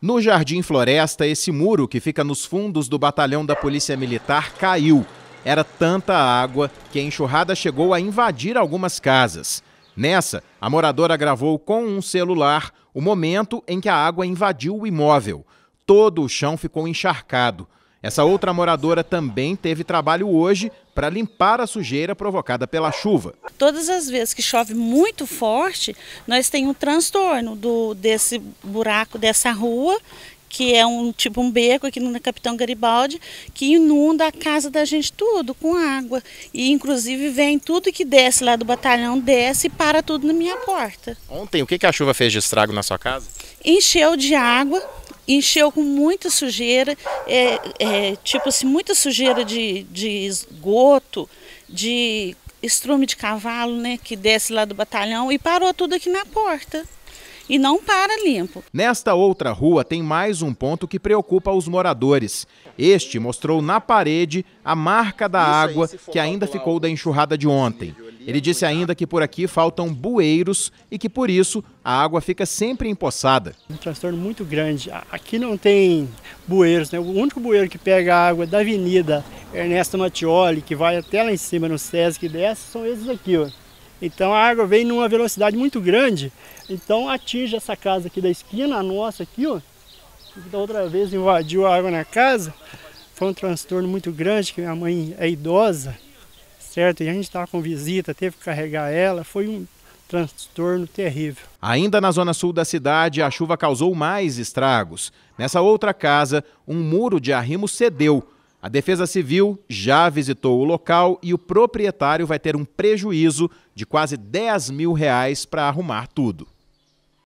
No Jardim Floresta, esse muro que fica nos fundos do batalhão da Polícia Militar caiu. Era tanta água que a enxurrada chegou a invadir algumas casas. Nessa, a moradora gravou com um celular o momento em que a água invadiu o imóvel. Todo o chão ficou encharcado. Essa outra moradora também teve trabalho hoje para limpar a sujeira provocada pela chuva. Todas as vezes que chove muito forte, nós temos um transtorno do, desse buraco, dessa rua, que é um tipo um beco aqui na Capitão Garibaldi, que inunda a casa da gente tudo com água. E inclusive vem tudo que desce lá do batalhão, desce e para tudo na minha porta. Ontem, o que, que a chuva fez de estrago na sua casa? Encheu de água, encheu com muita sujeira, é, é, tipo assim, muita sujeira de, de esgoto, de estrume de cavalo, né, que desce lá do batalhão e parou tudo aqui na porta. E não para limpo. Nesta outra rua tem mais um ponto que preocupa os moradores. Este mostrou na parede a marca da água que ainda ficou da enxurrada de ontem. Ele disse ainda que por aqui faltam bueiros e que por isso a água fica sempre empoçada. É um transtorno muito grande. Aqui não tem bueiros, né? O único bueiro que pega a água da avenida Ernesto Mattioli, que vai até lá em cima no SESC e desce, são esses aqui, ó. Então a água vem numa velocidade muito grande, então atinge essa casa aqui da esquina, a nossa aqui, ó. Da outra vez invadiu a água na casa. Foi um transtorno muito grande, que minha mãe é idosa certo? E a gente estava com visita, teve que carregar ela, foi um transtorno terrível. Ainda na zona sul da cidade, a chuva causou mais estragos. Nessa outra casa, um muro de arrimo cedeu. A Defesa Civil já visitou o local e o proprietário vai ter um prejuízo de quase 10 mil reais para arrumar tudo.